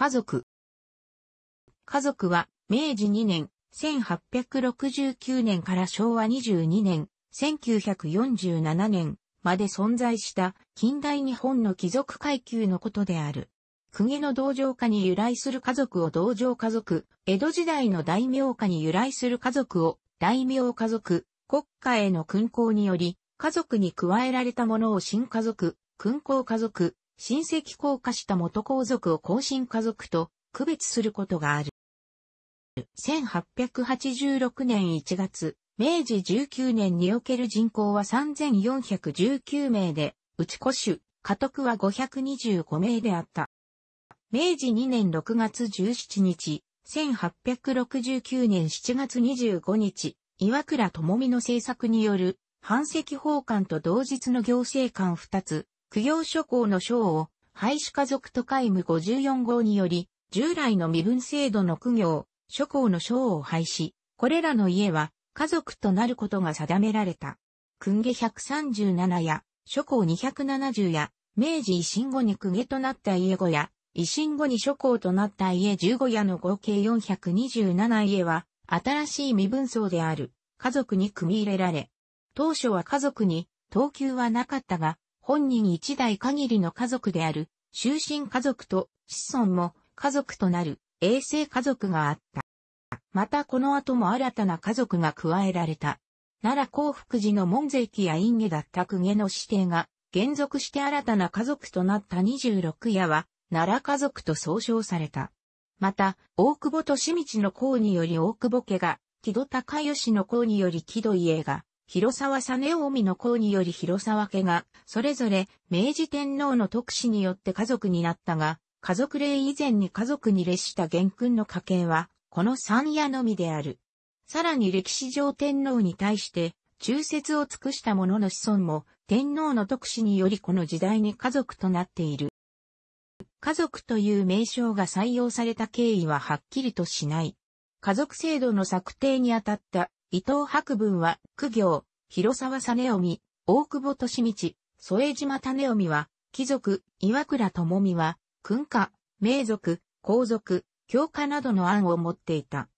家族。家族は、明治2年、1869年から昭和22年、1947年まで存在した近代日本の貴族階級のことである。公の道場家に由来する家族を道場家族、江戸時代の大名家に由来する家族を大名家族、国家への勲功により、家族に加えられたものを新家族、勲功家族、親戚降下した元皇族を後進家族と区別することがある。1886年1月、明治19年における人口は3419名で、内古種、家督は525名であった。明治2年6月17日、1869年7月25日、岩倉智美の政策による、反籍奉還と同日の行政官2つ、供養諸行の章を、廃止家族と皆無54号により、従来の身分制度の供養、諸行の章を廃止、これらの家は、家族となることが定められた。訓下137や、諸行270や、明治維新後に訓下となった家5や、維新後に諸行となった家15やの合計427家は、新しい身分層である、家族に組み入れられ、当初は家族に、等級はなかったが、本人一代限りの家族である、終身家族と子孫も家族となる衛生家族があった。またこの後も新たな家族が加えられた。奈良幸福寺の門前期や陰下だった公家の指定が、現続して新たな家族となった26夜は、奈良家族と総称された。また、大久保利道の功により大久保家が、木戸高義の功により木戸家が、広沢実臣の功により広沢家が、それぞれ明治天皇の特使によって家族になったが、家族令以前に家族に列した元君の家系は、この三夜のみである。さらに歴史上天皇に対して、忠説を尽くした者の子孫も、天皇の特使によりこの時代に家族となっている。家族という名称が採用された経緯ははっきりとしない。家族制度の策定にあたった伊藤博文は、苦行、広沢実臣、大久保利道、添島種臣は、貴族、岩倉智美は、君家、名族、皇族、教科などの案を持っていた。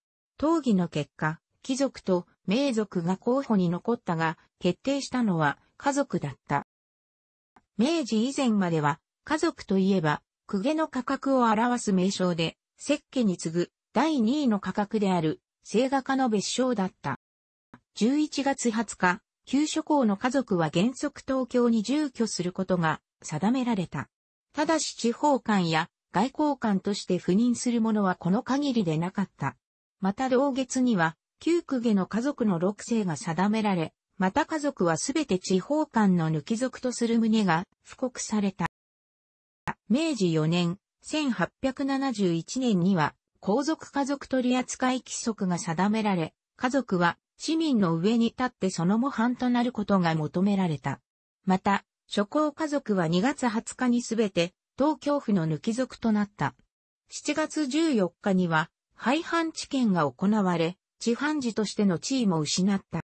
討議の結果、貴族と名族が候補に残ったが、決定したのは家族だった。明治以前までは、家族といえば、公家の価格を表す名称で、石家に次ぐ第2位の価格である、聖画家の別称だった。11月20日、旧諸校の家族は原則東京に住居することが定められた。ただし地方官や外交官として赴任する者はこの限りでなかった。また同月には、旧公家の家族の六世が定められ、また家族はすべて地方官の抜き族とする旨が布告された。明治4年、1871年には、皇族家族取扱規則が定められ、家族は市民の上に立ってその模範となることが求められた。また、諸行家族は2月20日にすべて東京府の抜き族となった。7月14日には、廃藩置県が行われ、地藩寺としての地位も失った。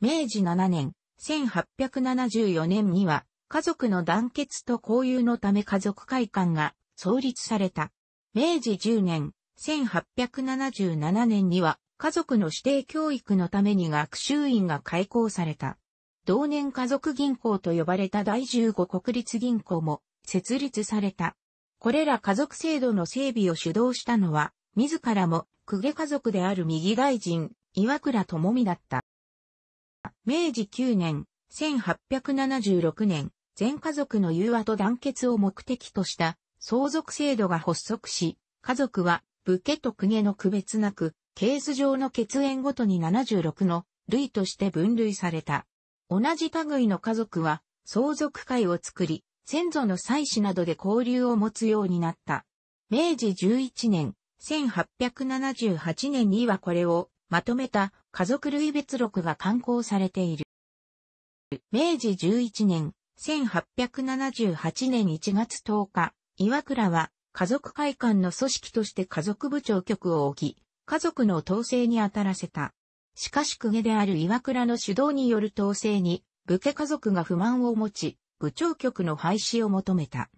明治7年、1874年には、家族の団結と交友のため家族会館が創立された。明治10年、1877年には、家族の指定教育のために学習院が開校された。同年家族銀行と呼ばれた第15国立銀行も設立された。これら家族制度の整備を主導したのは、自らも、公家家族である右大臣、岩倉智美だった。明治9年、1876年、全家族の融和と団結を目的とした相続制度が発足し、家族は武家と公家の区別なくケース上の血縁ごとに76の類として分類された。同じ類の家族は相続会を作り、先祖の祭祀などで交流を持つようになった。明治11年、1878年にはこれをまとめた家族類別録が刊行されている。明治11年、1878年1月10日、岩倉は家族会館の組織として家族部長局を置き、家族の統制に当たらせた。しかし公家である岩倉の主導による統制に、武家家族が不満を持ち、部長局の廃止を求めた。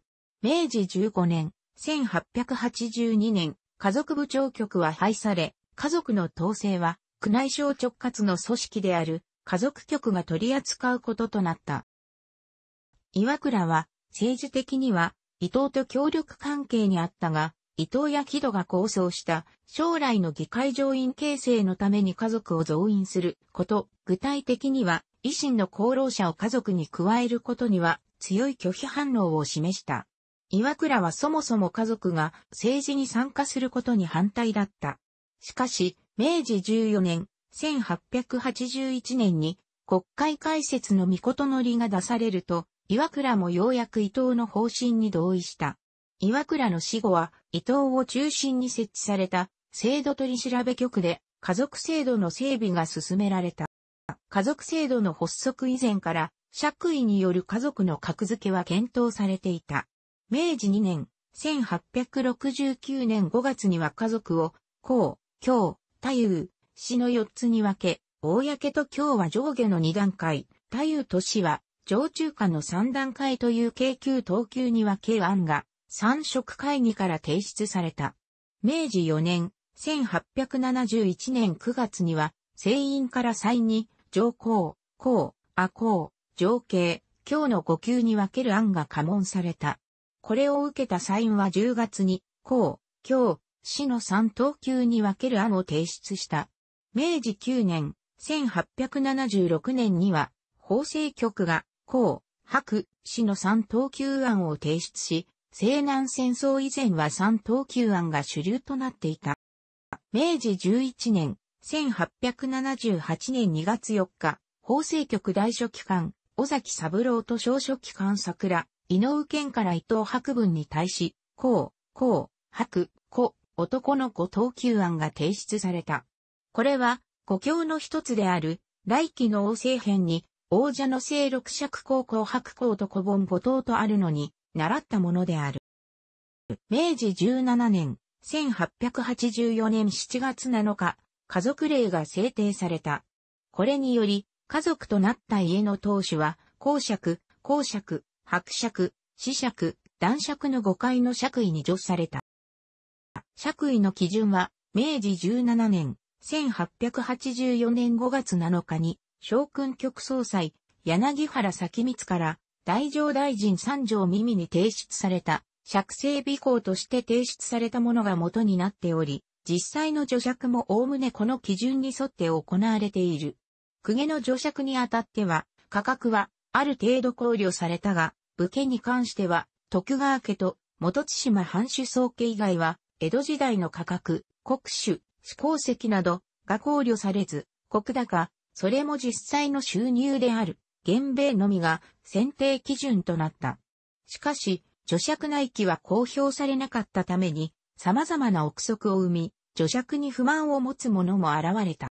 明治15年、1882年、家族部長局は廃され、家族の統制は、宮内省直轄の組織である、家族局が取り扱うこととなった。岩倉は、政治的には、伊藤と協力関係にあったが、伊藤や木戸が構想した将来の議会上院形成のために家族を増員すること、具体的には維新の功労者を家族に加えることには強い拒否反応を示した。岩倉はそもそも家族が政治に参加することに反対だった。しかし、明治14年、1881年に国会開設の御事のりが出されると、岩倉もようやく伊藤の方針に同意した。岩倉の死後は、伊藤を中心に設置された、制度取調局で、家族制度の整備が進められた。家族制度の発足以前から、爵位による家族の格付けは検討されていた。明治2年、1869年5月には家族を、公、京、太夫、死の4つに分け、公と京は上下の2段階、太夫と死は、上中下の3段階という京急等級に分け案が三色会議から提出された。明治4年、1871年9月には、聖院から再に、上皇、皇、阿皇、上慶、京の五級に分ける案が加門された。これを受けたサインは10月に、皇、京、市の三等級に分ける案を提出した。明治9年、1876年には、法制局が、皇、白、市の三等級案を提出し、西南戦争以前は三等級案が主流となっていた。明治11年、1878年2月4日、法制局大書記官、尾崎三郎と小書記官桜、井上県から伊藤博文に対し、こう、こう、白、子、男の子等級案が提出された。これは、故郷の一つである、来期の王政編に、王者の聖六尺高校白校と古本五等とあるのに、習ったものである。明治17年、1884年7月7日、家族令が制定された。これにより、家族となった家の当主は、公爵、公爵、伯爵、子爵、男爵の5階の爵位に除された。爵位の基準は、明治17年、1884年5月7日に、将軍局総裁、柳原咲光から、大乗大臣三条耳に提出された、釈聖備考として提出されたものが元になっており、実際の除釈もおおむねこの基準に沿って行われている。公家の除釈にあたっては、価格はある程度考慮されたが、武家に関しては、徳川家と元津島藩主総家以外は、江戸時代の価格、国主、施行石などが考慮されず、国高、それも実際の収入である。原米のみが選定基準となった。しかし、除弱内規は公表されなかったために、様々な憶測を生み、除弱に不満を持つ者も現れた。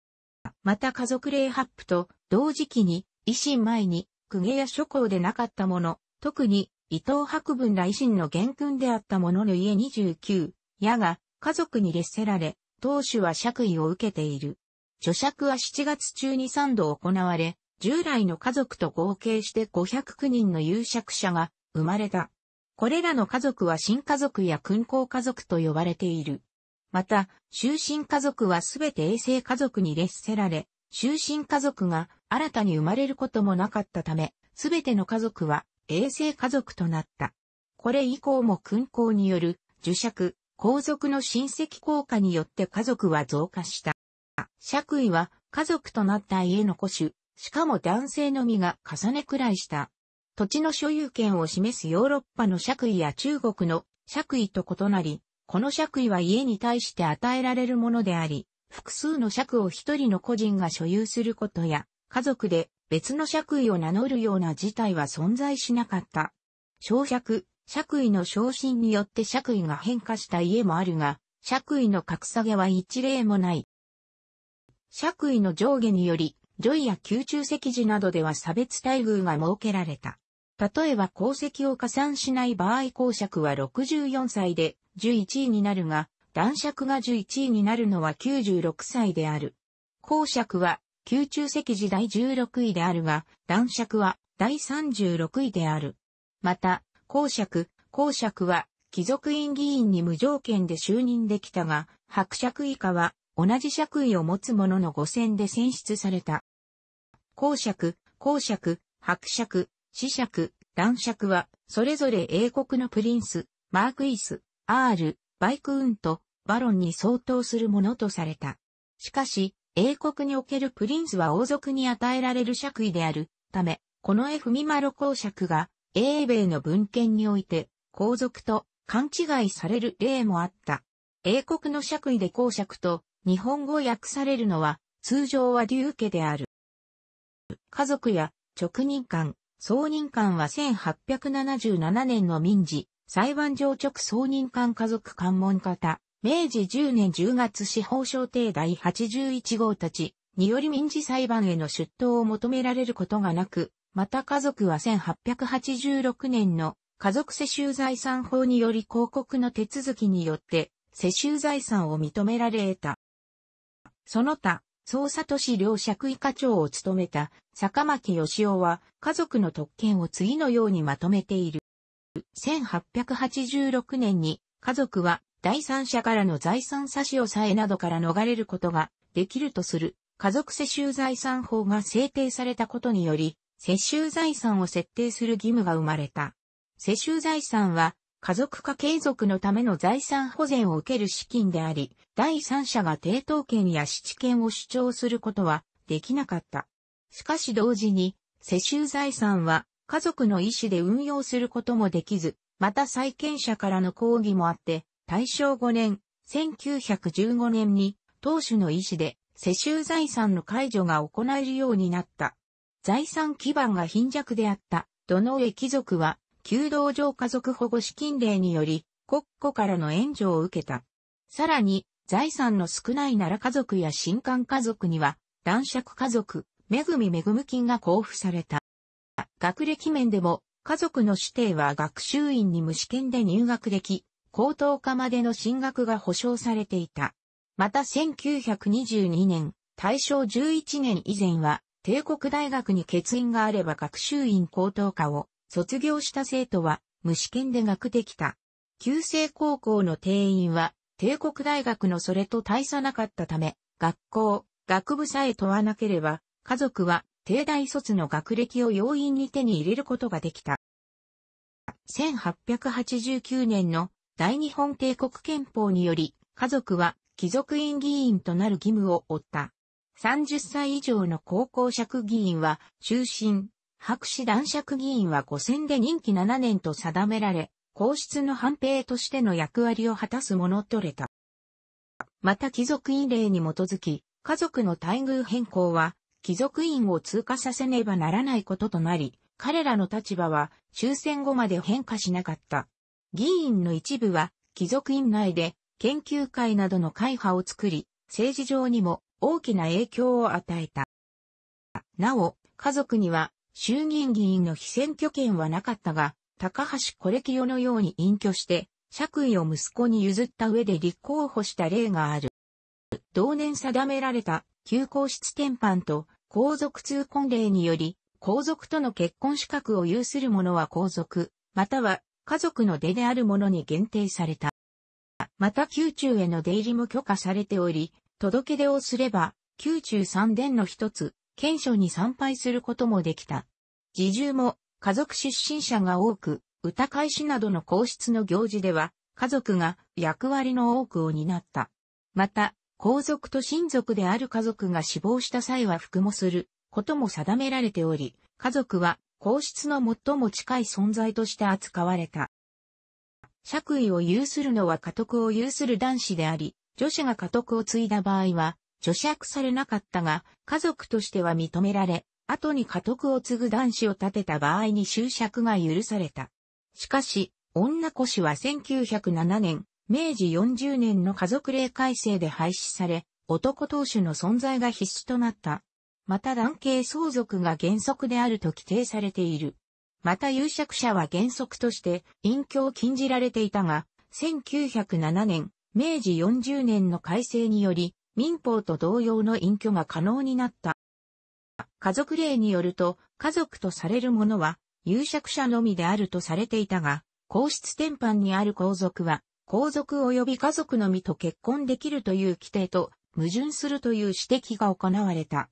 また家族例発布と同時期に、維新前に、公家や諸侯でなかった者、特に伊藤博文ら維新の元君であった者の家29、矢が家族に劣せられ、当主は爵位を受けている。除爵は7月中に3度行われ、従来の家族と合計して509人の有釈者が生まれた。これらの家族は新家族や訓行家族と呼ばれている。また、終身家族はすべて衛生家族に列せられ、終身家族が新たに生まれることもなかったため、すべての家族は衛生家族となった。これ以降も訓行による受釈、皇族の親戚効果によって家族は増加した。爵位は家族となった家の古種、しかも男性のみが重ねくらいした。土地の所有権を示すヨーロッパの爵位や中国の爵位と異なり、この爵位は家に対して与えられるものであり、複数の爵を一人の個人が所有することや、家族で別の爵位を名乗るような事態は存在しなかった。小爵、爵位の昇進によって爵位が変化した家もあるが、爵位の格下げは一例もない。爵位の上下により女医や宮中席時などでは差別待遇が設けられた。例えば功績を加算しない場合公爵は64歳で11位になるが、男爵が11位になるのは96歳である。公爵は宮中席時第16位であるが、男爵は第36位である。また、公爵、公爵は貴族院議員に無条件で就任できたが、伯爵以下は同じ爵位を持つ者の五選で選出された。公爵、公爵、伯爵、子爵、男爵は、それぞれ英国のプリンス、マークイス、アール、バイクウンと、バロンに相当するものとされた。しかし、英国におけるプリンスは王族に与えられる爵位であるため、このフミマロ公爵が、英米の文献において、皇族と勘違いされる例もあった。英国の爵位で公爵と日本語訳されるのは、通常はデュー家である。家族や直任官、総任官は1877年の民事、裁判上直総任官家族関門方、明治10年10月司法省廷第81号たちにより民事裁判への出頭を求められることがなく、また家族は1886年の家族世襲財産法により広告の手続きによって世襲財産を認められ得た。その他、捜査都市両借位課長を務めた坂巻義夫は家族の特権を次のようにまとめている。1886年に家族は第三者からの財産差し押さえなどから逃れることができるとする家族世襲財産法が制定されたことにより世襲財産を設定する義務が生まれた。世襲財産は家族化継続のための財産保全を受ける資金であり、第三者が抵当権や質権を主張することはできなかった。しかし同時に、世襲財産は家族の意思で運用することもできず、また債権者からの抗議もあって、大正5年、1915年に、当主の意思で世襲財産の解除が行えるようになった。財産基盤が貧弱であった、土農貴族は弓道場家族保護資金令により、国庫からの援助を受けた。さらに、財産の少ない奈良家族や新官家族には、男爵家族、恵み恵む金が交付された。学歴面でも、家族の指定は学習院に無試験で入学でき、高等科までの進学が保障されていた。また1922年、大正11年以前は、帝国大学に欠員があれば学習院高等科を卒業した生徒は無試験で学できた。旧制高校の定員は帝国大学のそれと大差なかったため、学校、学部さえ問わなければ、家族は帝大卒の学歴を容易に手に入れることができた。1889年の大日本帝国憲法により、家族は貴族院議員となる義務を負った。30歳以上の高校尺議員は、終身、白紙男爵議員は5選で任期7年と定められ、皇室の反兵としての役割を果たすものとれた。また貴族院令に基づき、家族の待遇変更は、貴族院を通過させねばならないこととなり、彼らの立場は終戦後まで変化しなかった。議員の一部は、貴族院内で研究会などの会派を作り、政治上にも大きな影響を与えた。なお、家族には衆議院議員の非選挙権はなかったが、高橋コレキのように隠居して、爵位を息子に譲った上で立候補した例がある。同年定められた旧皇室転範と皇族通婚令により、皇族との結婚資格を有する者は皇族、または家族の出である者に限定された。また宮中への出入りも許可されており、届け出をすれば、宮中三殿の一つ、賢所に参拝することもできた。自重も家族出身者が多く、歌会始などの皇室の行事では、家族が役割の多くを担った。また、皇族と親族である家族が死亡した際は服もすることも定められており、家族は皇室の最も近い存在として扱われた。爵位を有するのは家督を有する男子であり、女子が家督を継いだ場合は、著釈されなかったが、家族としては認められ、後に家督を継ぐ男子を立てた場合に執釈が許された。しかし、女子氏は1907年、明治40年の家族令改正で廃止され、男当主の存在が必須となった。また男系相続が原則であると規定されている。また有釈者は原則として隠居を禁じられていたが、1907年、明治40年の改正により、民法と同様の隠居が可能になった。家族例によると、家族とされるものは、有釈者のみであるとされていたが、皇室典範にある皇族は、皇族及び家族のみと結婚できるという規定と矛盾するという指摘が行われた。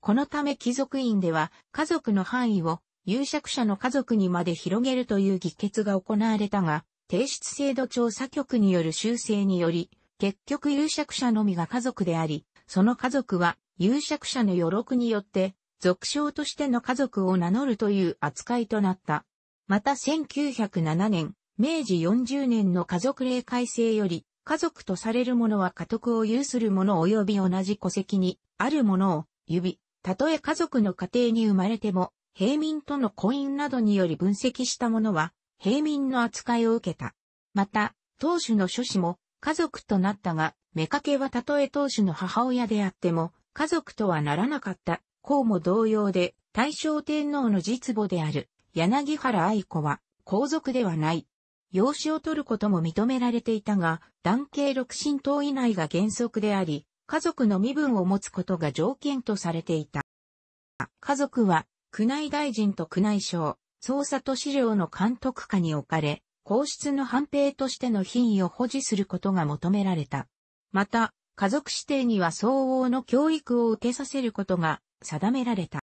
このため貴族院では、家族の範囲を有釈者の家族にまで広げるという議決が行われたが、提出制度調査局による修正により、結局有釈者のみが家族であり、その家族は有釈者の余録によって、俗称としての家族を名乗るという扱いとなった。また1907年、明治40年の家族令改正より、家族とされる者は家督を有する者及び同じ戸籍にある者を指、たとえ家族の家庭に生まれても、平民との婚姻などにより分析した者は、平民の扱いを受けた。また、当主の諸子も、家族となったが、目カけはたとえ当主の母親であっても、家族とはならなかった。こうも同様で、大正天皇の実母である、柳原愛子は、皇族ではない。養子を取ることも認められていたが、男系六神党以内が原則であり、家族の身分を持つことが条件とされていた。家族は、宮内大臣と宮内省、捜査と資料の監督下に置かれ、皇室の判定としての品位を保持することが求められた。また、家族指定には相応の教育を受けさせることが定められた。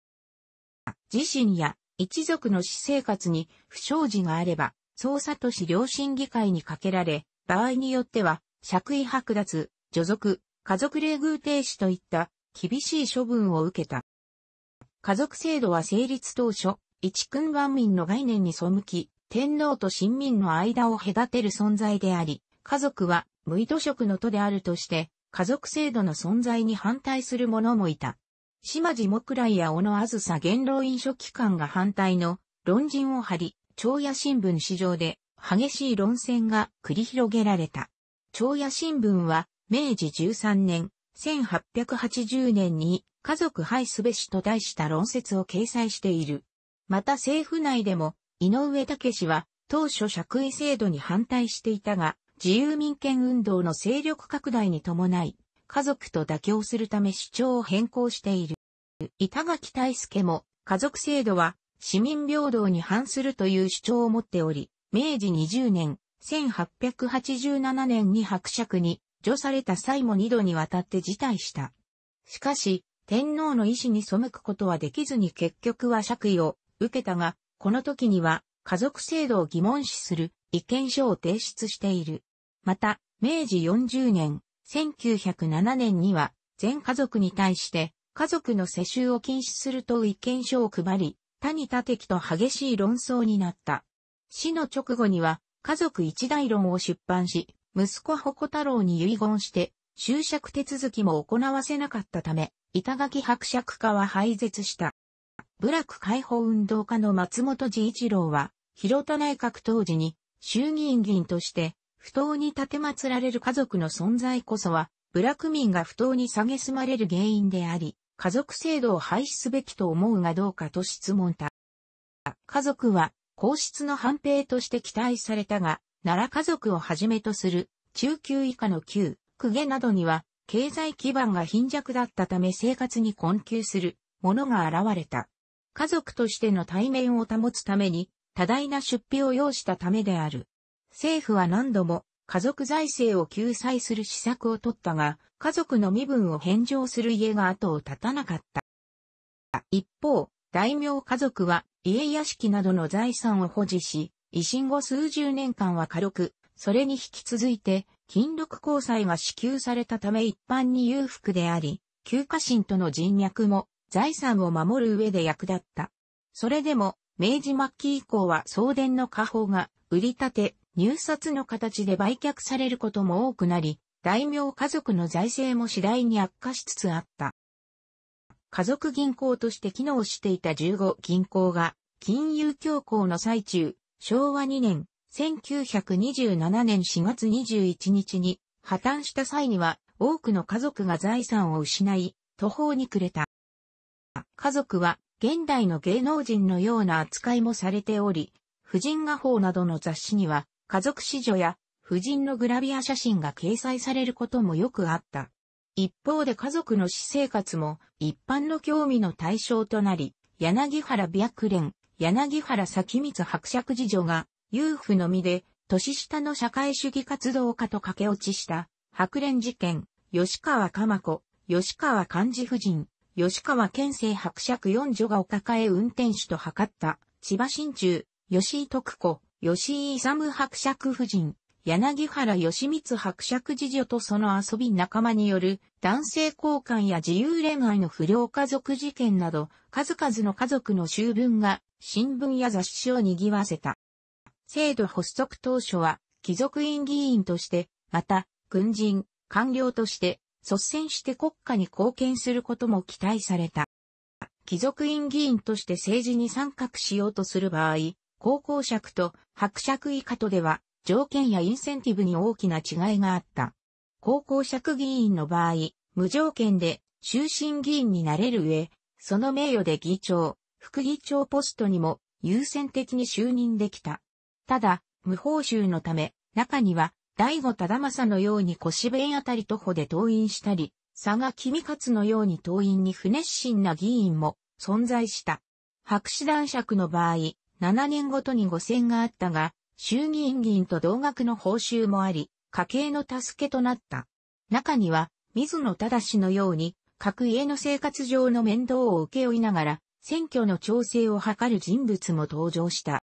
自身や一族の私生活に不祥事があれば、捜査都市良心議会にかけられ、場合によっては、爵位剥奪、除族、家族礼遇停止といった厳しい処分を受けた。家族制度は成立当初、一君万民の概念に背き、天皇と臣民の間を隔てる存在であり、家族は無意図職の都であるとして、家族制度の存在に反対する者もいた。島地木来や小野あずさ元老院書機関が反対の論陣を張り、長野新聞市場で激しい論戦が繰り広げられた。長野新聞は明治13年、1880年に家族廃すべしと題した論説を掲載している。また政府内でも井上武氏は、当初爵位制度に反対していたが、自由民権運動の勢力拡大に伴い、家族と妥協するため主張を変更している。板垣大助も、家族制度は市民平等に反するという主張を持っており、明治20年、1887年に伯爵に除された際も2度にわたって辞退した。しかし、天皇の意志に背くことはできずに結局は爵位を受けたが、この時には家族制度を疑問視する意見書を提出している。また、明治40年、1907年には全家族に対して家族の世襲を禁止すると意見書を配り、他に他敵と激しい論争になった。死の直後には家族一大論を出版し、息子鉾太郎に遺言して、就職手続きも行わせなかったため、板垣伯爵家は廃絶した。部落解放運動家の松本治一郎は、広田内閣当時に、衆議院議員として、不当に立て祀られる家族の存在こそは、部落民が不当に蔑まれる原因であり、家族制度を廃止すべきと思うがどうかと質問た。家族は、皇室の反兵として期待されたが、奈良家族をはじめとする、中級以下の旧、公家などには、経済基盤が貧弱だったため生活に困窮する、ものが現れた。家族としての対面を保つために、多大な出費を要したためである。政府は何度も家族財政を救済する施策を取ったが、家族の身分を返上する家が後を絶たなかった。一方、大名家族は家屋敷などの財産を保持し、維新後数十年間は軽く、それに引き続いて、金禄交際が支給されたため一般に裕福であり、旧家臣との人脈も財産を守る上で役立った。それでも、明治末期以降は送電の家宝が売り立て、入札の形で売却されることも多くなり、大名家族の財政も次第に悪化しつつあった。家族銀行として機能していた15銀行が、金融恐慌の最中、昭和2年、1927年4月21日に破綻した際には、多くの家族が財産を失い、途方に暮れた。家族は現代の芸能人のような扱いもされており、婦人画報などの雑誌には家族史女や婦人のグラビア写真が掲載されることもよくあった。一方で家族の私生活も一般の興味の対象となり、柳原白蓮、柳原咲光伯爵次女が、裕福のみで、年下の社会主義活動家と駆け落ちした、白蓮事件、吉川鎌子、吉川幹事夫人、吉川県政伯爵四女がお抱え運転手と測った、千葉新中、吉井徳子、吉井勇伯爵夫人、柳原義光伯爵次女とその遊び仲間による男性交換や自由恋愛の不良家族事件など数々の家族の集文が新聞や雑誌を賑わせた。制度発足当初は貴族院議員として、また軍人、官僚として率先して国家に貢献することも期待された。貴族院議員として政治に参画しようとする場合、高校尺と伯爵以下とでは条件やインセンティブに大きな違いがあった。高校尺議員の場合、無条件で終身議員になれる上、その名誉で議長、副議長ポストにも優先的に就任できた。ただ、無報酬のため、中には大悟忠政のように腰弁あたり徒歩で党員したり、佐賀君勝のように党員に不熱心な議員も存在した。白紙男爵の場合、7年ごとに5選があったが、衆議院議員と同額の報酬もあり、家計の助けとなった。中には、水野忠のように、各家の生活上の面倒を請け負いながら、選挙の調整を図る人物も登場した。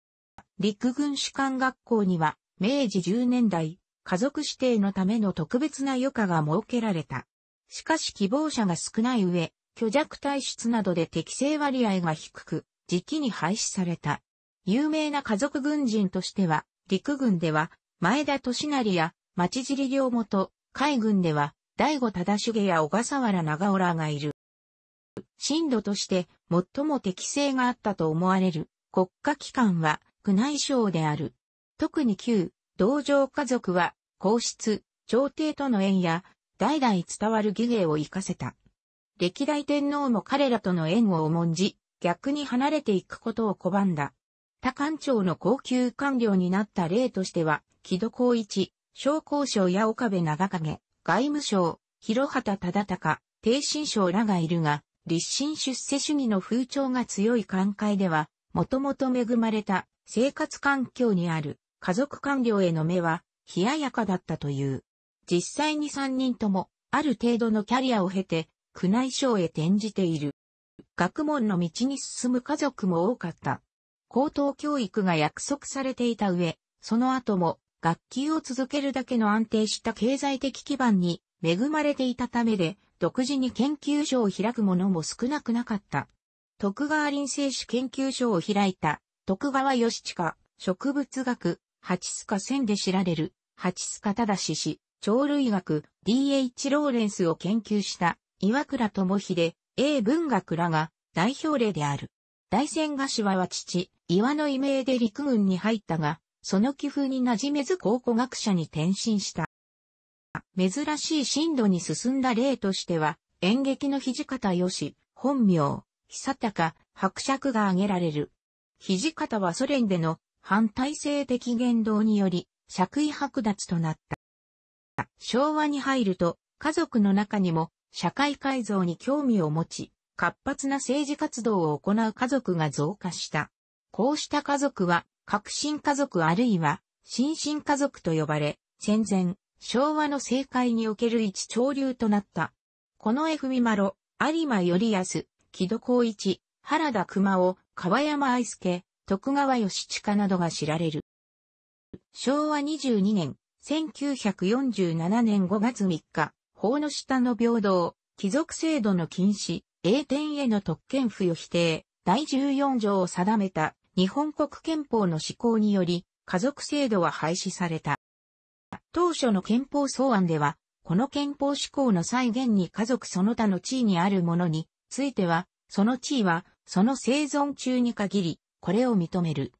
陸軍士官学校には、明治10年代、家族指定のための特別な余暇が設けられた。しかし希望者が少ない上、虚弱体質などで適正割合が低く、時期に廃止された。有名な家族軍人としては、陸軍では、前田利成や、町尻領元、海軍では、大悟忠重や小笠原長尾らがいる。震度として最も適正があったと思われる国家機関は宮内省である。特に旧同情家族は、皇室、朝廷との縁や、代々伝わる儀芸を活かせた。歴代天皇も彼らとの縁を重んじ、逆に離れていくことを拒んだ。他官庁の高級官僚になった例としては、木戸孝一、商工省や岡部長影、外務省、広畑忠隆、帝新省らがいるが、立身出世主義の風潮が強い官会では、もともと恵まれた生活環境にある。家族官僚への目は、冷ややかだったという。実際に3人とも、ある程度のキャリアを経て、宮内省へ転じている。学問の道に進む家族も多かった。高等教育が約束されていた上、その後も学級を続けるだけの安定した経済的基盤に恵まれていたためで、独自に研究所を開く者も少なくなかった。徳川林生史研究所を開いた、徳川義親、植物学、八須賀線で知られる、八須賀正氏、鳥類学 D.H. ローレンスを研究した岩倉智秀、英文学らが代表例である。大仙賀は父、岩の異名で陸軍に入ったが、その寄付に馴染めず考古学者に転身した。珍しい進路に進んだ例としては、演劇の土方よし、本名、久高、伯爵が挙げられる。土方はソ連での反体制的言動により、爵位剥奪となった。昭和に入ると、家族の中にも社会改造に興味を持ち、活発な政治活動を行う家族が増加した。こうした家族は、革新家族あるいは、新進家族と呼ばれ、戦前、昭和の政界における一潮流となった。この F・ ミマロ、有馬頼康、木戸光一、原田熊尾、川山愛介、徳川義親などが知られる。昭和22年、1947年5月3日、法の下の平等、貴族制度の禁止、栄転への特権付与否定、第14条を定めた日本国憲法の施行により、家族制度は廃止された。当初の憲法草案では、この憲法施行の再現に家族その他の地位にあるものについては、その地位は、その生存中に限り、これを認める。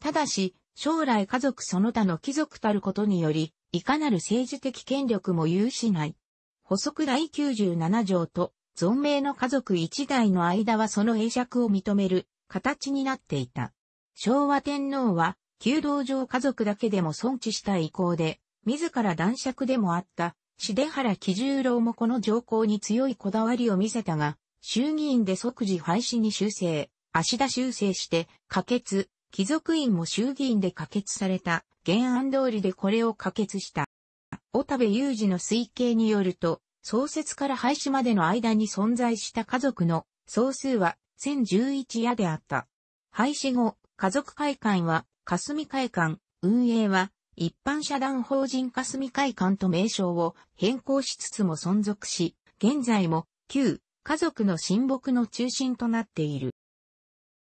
ただし、将来家族その他の貴族たることにより、いかなる政治的権力も有しない。補足第97条と、存命の家族一代の間はその英釈を認める形になっていた。昭和天皇は、旧道上家族だけでも尊知した意向で、自ら男爵でもあった、重原喜十郎もこの条項に強いこだわりを見せたが、衆議院で即時廃止に修正。芦田修正して、可決、貴族院も衆議院で可決された、原案通りでこれを可決した。小田部雄二の推計によると、創設から廃止までの間に存在した家族の総数は1011夜であった。廃止後、家族会館は霞会館、運営は一般社団法人霞会館と名称を変更しつつも存続し、現在も旧家族の親睦の中心となっている。